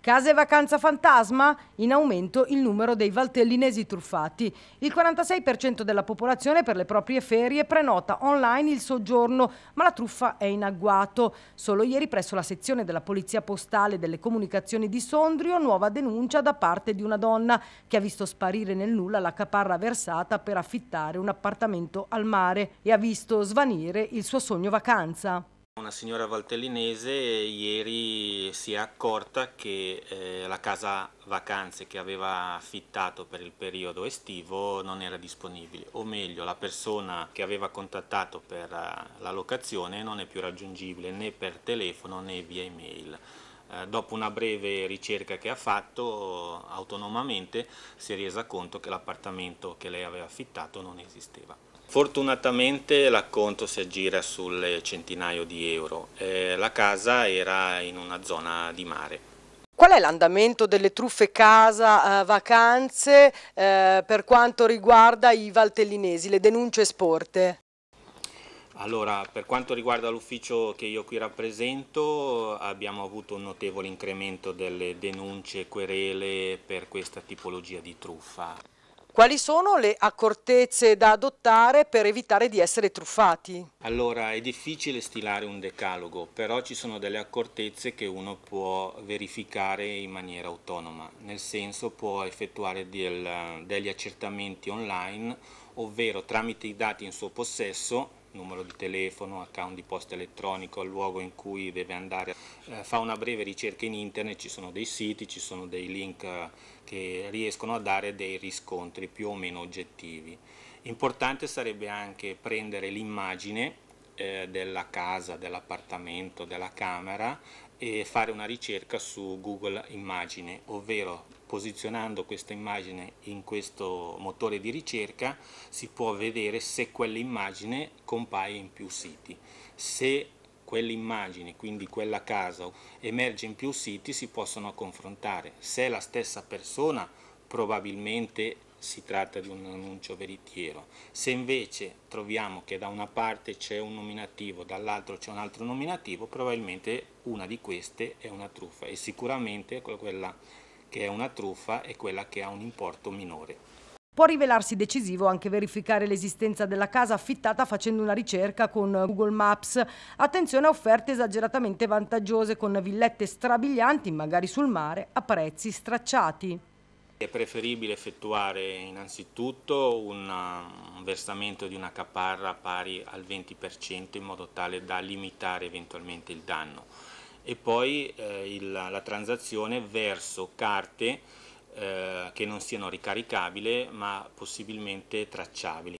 Case vacanza fantasma? In aumento il numero dei valtellinesi truffati. Il 46% della popolazione per le proprie ferie prenota online il soggiorno, ma la truffa è in agguato. Solo ieri presso la sezione della Polizia Postale delle Comunicazioni di Sondrio nuova denuncia da parte di una donna che ha visto sparire nel nulla la caparra versata per affittare un appartamento al mare e ha visto svanire il suo sogno vacanza. Una signora valtellinese ieri si è accorta che eh, la casa vacanze che aveva affittato per il periodo estivo non era disponibile, o meglio la persona che aveva contattato per eh, la locazione non è più raggiungibile né per telefono né via email. Eh, dopo una breve ricerca che ha fatto autonomamente si è resa conto che l'appartamento che lei aveva affittato non esisteva. Fortunatamente l'acconto si aggira sul centinaio di euro. Eh, la casa era in una zona di mare. Qual è l'andamento delle truffe casa, eh, vacanze eh, per quanto riguarda i valtellinesi, le denunce sporte? Allora, per quanto riguarda l'ufficio che io qui rappresento, abbiamo avuto un notevole incremento delle denunce e querele per questa tipologia di truffa. Quali sono le accortezze da adottare per evitare di essere truffati? Allora, è difficile stilare un decalogo, però ci sono delle accortezze che uno può verificare in maniera autonoma, nel senso può effettuare del, degli accertamenti online, ovvero tramite i dati in suo possesso numero di telefono, account di posta elettronico, il luogo in cui deve andare. Eh, fa una breve ricerca in internet, ci sono dei siti, ci sono dei link eh, che riescono a dare dei riscontri più o meno oggettivi. Importante sarebbe anche prendere l'immagine eh, della casa, dell'appartamento, della camera e fare una ricerca su Google Immagine, ovvero posizionando questa immagine in questo motore di ricerca si può vedere se quell'immagine compaia in più siti. Se quell'immagine, quindi quella casa, emerge in più siti si possono confrontare. Se è la stessa persona probabilmente si tratta di un annuncio veritiero. Se invece troviamo che da una parte c'è un nominativo, dall'altro c'è un altro nominativo, probabilmente una di queste è una truffa e sicuramente quella che è una truffa e quella che ha un importo minore. Può rivelarsi decisivo anche verificare l'esistenza della casa affittata facendo una ricerca con Google Maps. Attenzione a offerte esageratamente vantaggiose con villette strabilianti, magari sul mare, a prezzi stracciati. È preferibile effettuare innanzitutto un versamento di una caparra pari al 20% in modo tale da limitare eventualmente il danno e poi eh, il, la transazione verso carte eh, che non siano ricaricabili ma possibilmente tracciabili.